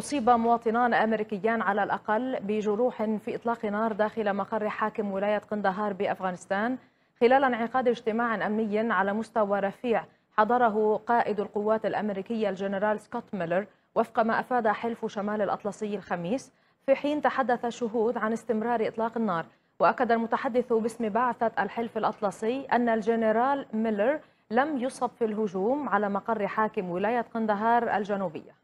أصيب مواطنان أمريكيان على الأقل بجروح في إطلاق نار داخل مقر حاكم ولاية قندهار بأفغانستان خلال انعقاد اجتماع أمني على مستوى رفيع حضره قائد القوات الأمريكية الجنرال سكوت ميلر وفق ما أفاد حلف شمال الأطلسي الخميس في حين تحدث شهود عن استمرار إطلاق النار وأكد المتحدث باسم بعثة الحلف الأطلسي أن الجنرال ميلر لم يصب في الهجوم على مقر حاكم ولاية قندهار الجنوبية